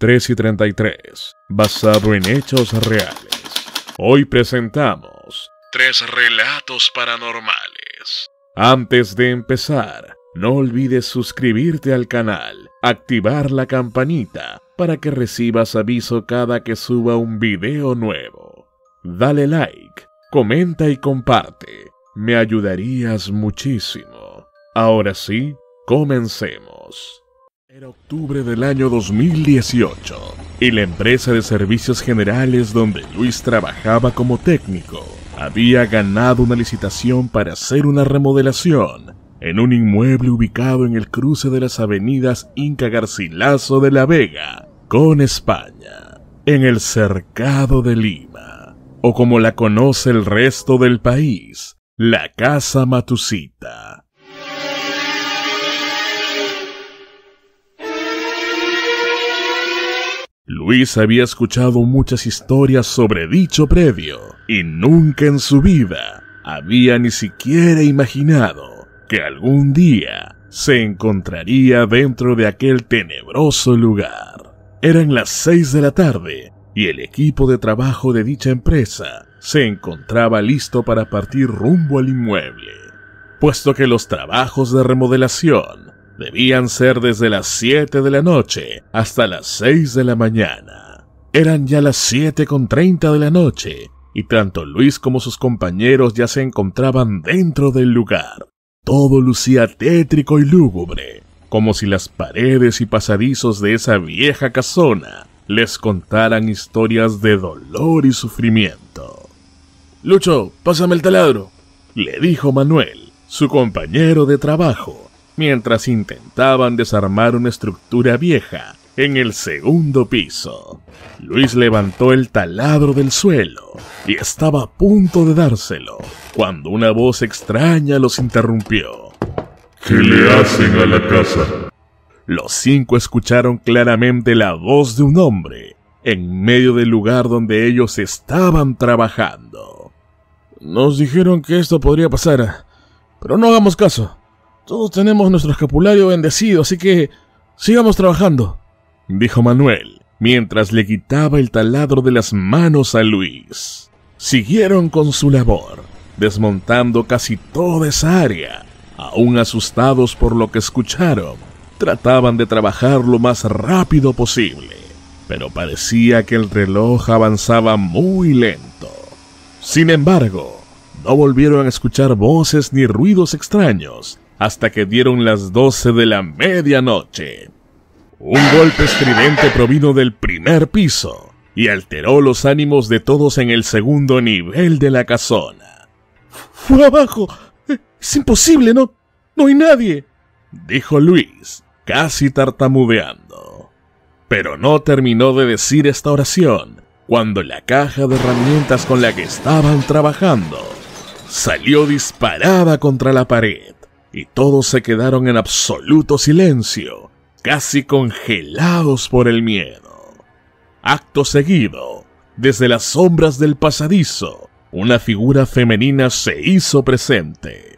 3 y 33, basado en hechos reales. Hoy presentamos tres relatos paranormales. Antes de empezar, no olvides suscribirte al canal, activar la campanita para que recibas aviso cada que suba un video nuevo. Dale like, comenta y comparte, me ayudarías muchísimo. Ahora sí, comencemos. Era octubre del año 2018 y la empresa de servicios generales donde Luis trabajaba como técnico había ganado una licitación para hacer una remodelación en un inmueble ubicado en el cruce de las avenidas Inca Garcilaso de la Vega con España, en el cercado de Lima, o como la conoce el resto del país, la Casa Matusita. Luis había escuchado muchas historias sobre dicho predio y nunca en su vida había ni siquiera imaginado que algún día se encontraría dentro de aquel tenebroso lugar. Eran las 6 de la tarde y el equipo de trabajo de dicha empresa se encontraba listo para partir rumbo al inmueble, puesto que los trabajos de remodelación debían ser desde las 7 de la noche hasta las 6 de la mañana. Eran ya las 7 con 30 de la noche, y tanto Luis como sus compañeros ya se encontraban dentro del lugar. Todo lucía tétrico y lúgubre, como si las paredes y pasadizos de esa vieja casona les contaran historias de dolor y sufrimiento. Lucho, pásame el taladro, le dijo Manuel, su compañero de trabajo, mientras intentaban desarmar una estructura vieja en el segundo piso. Luis levantó el taladro del suelo y estaba a punto de dárselo cuando una voz extraña los interrumpió. ¿Qué le hacen a la casa? Los cinco escucharon claramente la voz de un hombre en medio del lugar donde ellos estaban trabajando. Nos dijeron que esto podría pasar, pero no hagamos caso. Todos tenemos nuestro escapulario bendecido, así que sigamos trabajando, dijo Manuel, mientras le quitaba el taladro de las manos a Luis. Siguieron con su labor, desmontando casi toda esa área. Aún asustados por lo que escucharon, trataban de trabajar lo más rápido posible, pero parecía que el reloj avanzaba muy lento. Sin embargo, no volvieron a escuchar voces ni ruidos extraños hasta que dieron las 12 de la medianoche. Un golpe estridente provino del primer piso y alteró los ánimos de todos en el segundo nivel de la casona. ¡Fue abajo! ¡Es imposible! ¡No, no hay nadie! dijo Luis, casi tartamudeando. Pero no terminó de decir esta oración cuando la caja de herramientas con la que estaban trabajando salió disparada contra la pared y todos se quedaron en absoluto silencio, casi congelados por el miedo. Acto seguido, desde las sombras del pasadizo, una figura femenina se hizo presente.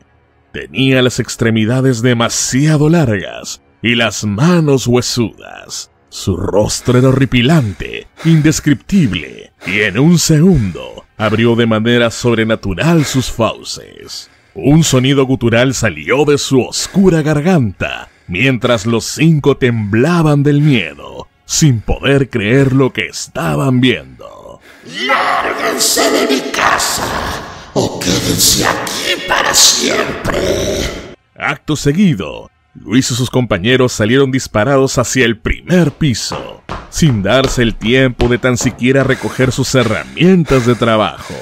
Tenía las extremidades demasiado largas y las manos huesudas. Su rostro era horripilante, indescriptible, y en un segundo abrió de manera sobrenatural sus fauces. Un sonido gutural salió de su oscura garganta, mientras los cinco temblaban del miedo, sin poder creer lo que estaban viendo. ¡Lárguense de mi casa! ¡O quédense aquí para siempre! Acto seguido, Luis y sus compañeros salieron disparados hacia el primer piso, sin darse el tiempo de tan siquiera recoger sus herramientas de trabajo.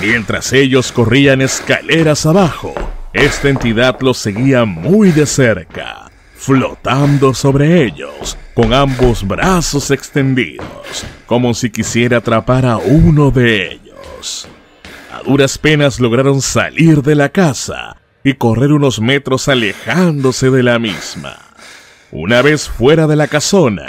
Mientras ellos corrían escaleras abajo, esta entidad los seguía muy de cerca, flotando sobre ellos con ambos brazos extendidos, como si quisiera atrapar a uno de ellos. A duras penas lograron salir de la casa y correr unos metros alejándose de la misma. Una vez fuera de la casona,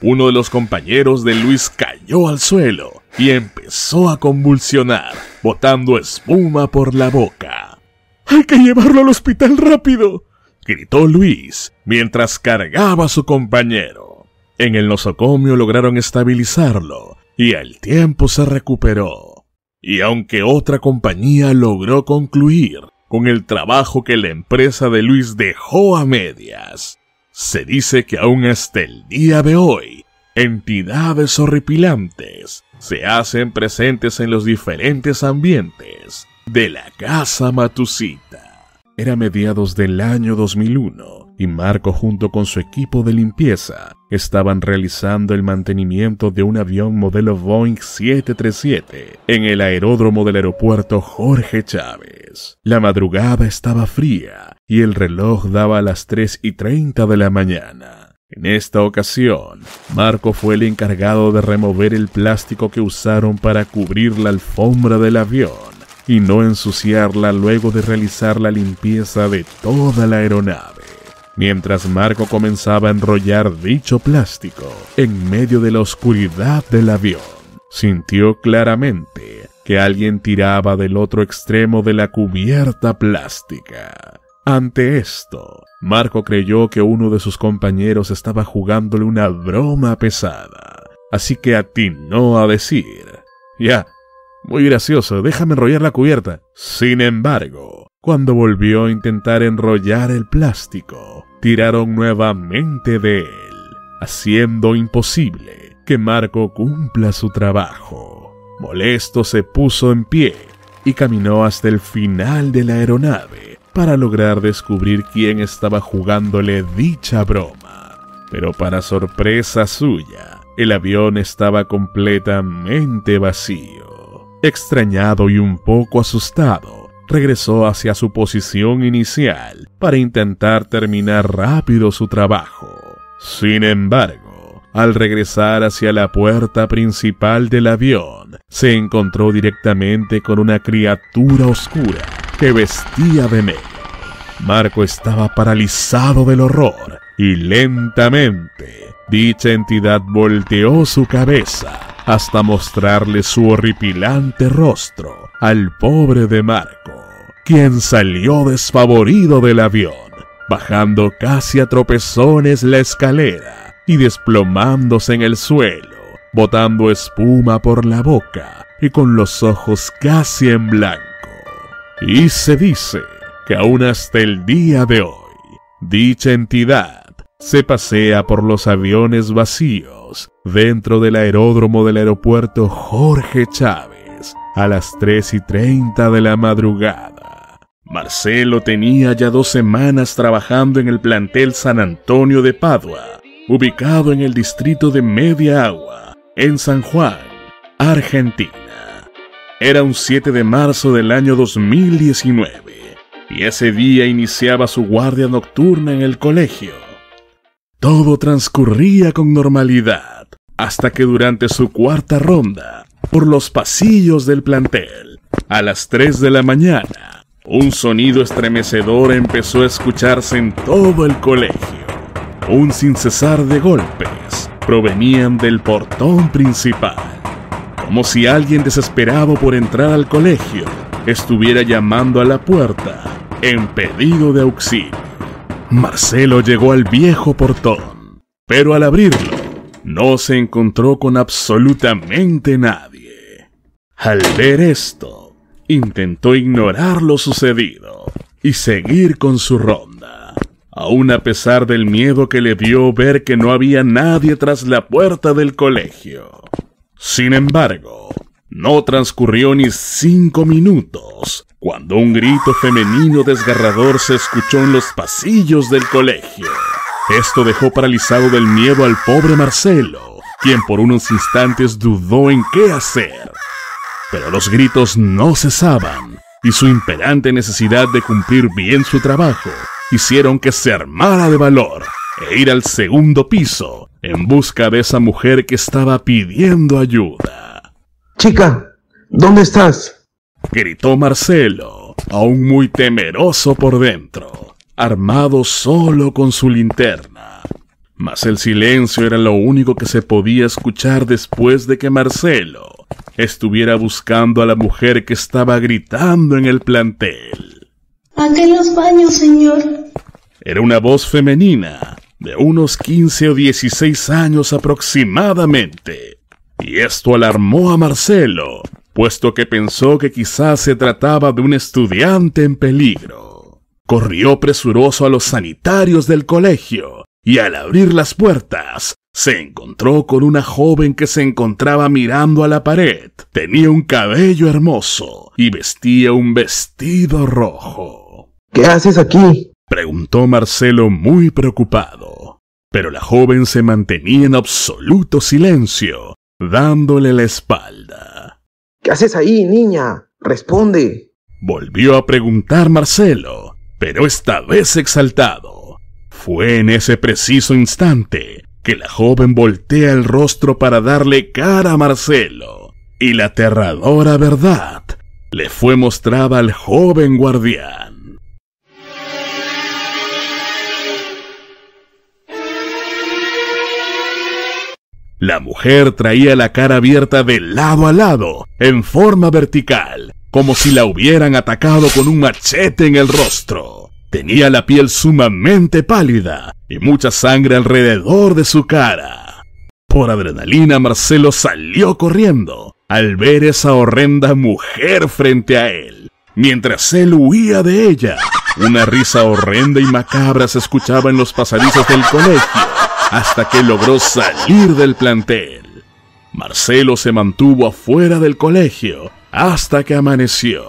uno de los compañeros de Luis cayó al suelo y empezó a convulsionar botando espuma por la boca. ¡Hay que llevarlo al hospital rápido! gritó Luis mientras cargaba a su compañero. En el nosocomio lograron estabilizarlo y al tiempo se recuperó. Y aunque otra compañía logró concluir con el trabajo que la empresa de Luis dejó a medias, se dice que aún hasta el día de hoy Entidades horripilantes se hacen presentes en los diferentes ambientes de la Casa Matusita. Era mediados del año 2001 y Marco junto con su equipo de limpieza estaban realizando el mantenimiento de un avión modelo Boeing 737 en el aeródromo del aeropuerto Jorge Chávez. La madrugada estaba fría y el reloj daba a las 3 y 30 de la mañana. En esta ocasión, Marco fue el encargado de remover el plástico que usaron para cubrir la alfombra del avión y no ensuciarla luego de realizar la limpieza de toda la aeronave. Mientras Marco comenzaba a enrollar dicho plástico en medio de la oscuridad del avión, sintió claramente que alguien tiraba del otro extremo de la cubierta plástica. Ante esto, Marco creyó que uno de sus compañeros estaba jugándole una broma pesada, así que atinó a decir, Ya, muy gracioso, déjame enrollar la cubierta. Sin embargo, cuando volvió a intentar enrollar el plástico, tiraron nuevamente de él, haciendo imposible que Marco cumpla su trabajo. Molesto se puso en pie y caminó hasta el final de la aeronave para lograr descubrir quién estaba jugándole dicha broma. Pero para sorpresa suya, el avión estaba completamente vacío. Extrañado y un poco asustado, regresó hacia su posición inicial para intentar terminar rápido su trabajo. Sin embargo, al regresar hacia la puerta principal del avión, se encontró directamente con una criatura oscura que vestía de negro. Marco estaba paralizado del horror y lentamente dicha entidad volteó su cabeza hasta mostrarle su horripilante rostro al pobre de Marco, quien salió desfavorido del avión, bajando casi a tropezones la escalera y desplomándose en el suelo, botando espuma por la boca y con los ojos casi en blanco. Y se dice que aún hasta el día de hoy, dicha entidad se pasea por los aviones vacíos dentro del aeródromo del aeropuerto Jorge Chávez a las 3 y 30 de la madrugada. Marcelo tenía ya dos semanas trabajando en el plantel San Antonio de Padua, ubicado en el distrito de Media Agua, en San Juan, Argentina. Era un 7 de marzo del año 2019 y ese día iniciaba su guardia nocturna en el colegio. Todo transcurría con normalidad hasta que durante su cuarta ronda, por los pasillos del plantel, a las 3 de la mañana, un sonido estremecedor empezó a escucharse en todo el colegio. Un sin cesar de golpes provenían del portón principal como si alguien desesperado por entrar al colegio estuviera llamando a la puerta en pedido de auxilio. Marcelo llegó al viejo portón, pero al abrirlo no se encontró con absolutamente nadie. Al ver esto, intentó ignorar lo sucedido y seguir con su ronda, aun a pesar del miedo que le dio ver que no había nadie tras la puerta del colegio. Sin embargo, no transcurrió ni cinco minutos cuando un grito femenino desgarrador se escuchó en los pasillos del colegio. Esto dejó paralizado del miedo al pobre Marcelo, quien por unos instantes dudó en qué hacer. Pero los gritos no cesaban y su imperante necesidad de cumplir bien su trabajo hicieron que se armara de valor e ir al segundo piso en busca de esa mujer que estaba pidiendo ayuda. Chica, ¿dónde estás? gritó Marcelo, aún muy temeroso por dentro, armado solo con su linterna. Mas el silencio era lo único que se podía escuchar después de que Marcelo estuviera buscando a la mujer que estaba gritando en el plantel. los baños, señor. Era una voz femenina de unos 15 o 16 años aproximadamente. Y esto alarmó a Marcelo, puesto que pensó que quizás se trataba de un estudiante en peligro. Corrió presuroso a los sanitarios del colegio y al abrir las puertas se encontró con una joven que se encontraba mirando a la pared. Tenía un cabello hermoso y vestía un vestido rojo. ¿Qué haces aquí? Preguntó Marcelo muy preocupado. Pero la joven se mantenía en absoluto silencio, dándole la espalda. ¿Qué haces ahí, niña? Responde. Volvió a preguntar Marcelo, pero esta vez exaltado. Fue en ese preciso instante que la joven voltea el rostro para darle cara a Marcelo, y la aterradora verdad le fue mostrada al joven guardián. La mujer traía la cara abierta de lado a lado, en forma vertical, como si la hubieran atacado con un machete en el rostro. Tenía la piel sumamente pálida y mucha sangre alrededor de su cara. Por adrenalina, Marcelo salió corriendo al ver esa horrenda mujer frente a él, mientras él huía de ella. Una risa horrenda y macabra se escuchaba en los pasadizos del colegio hasta que logró salir del plantel. Marcelo se mantuvo afuera del colegio hasta que amaneció.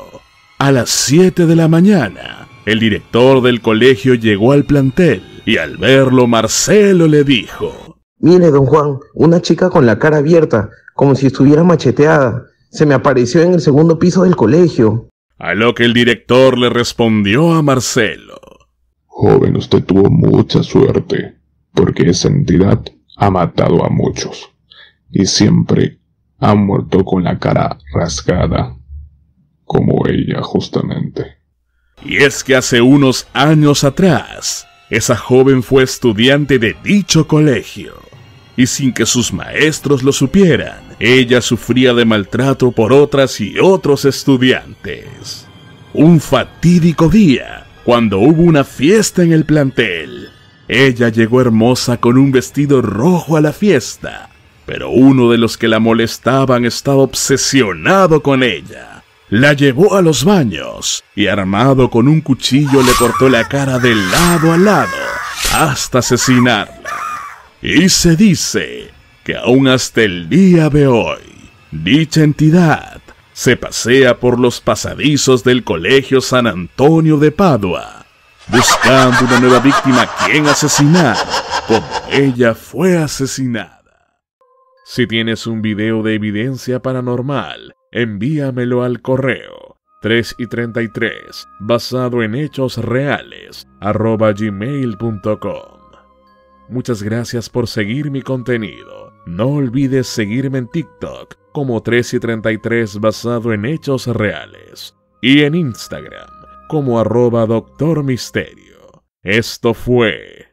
A las 7 de la mañana, el director del colegio llegó al plantel y al verlo Marcelo le dijo, Mire, don Juan, una chica con la cara abierta, como si estuviera macheteada, se me apareció en el segundo piso del colegio. A lo que el director le respondió a Marcelo. Joven, usted tuvo mucha suerte porque esa entidad ha matado a muchos y siempre ha muerto con la cara rasgada, como ella justamente. Y es que hace unos años atrás, esa joven fue estudiante de dicho colegio, y sin que sus maestros lo supieran, ella sufría de maltrato por otras y otros estudiantes. Un fatídico día, cuando hubo una fiesta en el plantel, ella llegó hermosa con un vestido rojo a la fiesta, pero uno de los que la molestaban estaba obsesionado con ella. La llevó a los baños y armado con un cuchillo le cortó la cara de lado a lado hasta asesinarla. Y se dice que aún hasta el día de hoy, dicha entidad se pasea por los pasadizos del Colegio San Antonio de Padua buscando una nueva víctima a quien asesinar, como ella fue asesinada. Si tienes un video de evidencia paranormal, envíamelo al correo 3 y 33, basado en hechos reales, arroba gmail.com. Muchas gracias por seguir mi contenido. No olvides seguirme en TikTok como 3 y 33 basado en hechos reales y en Instagram como arroba doctor misterio. Esto fue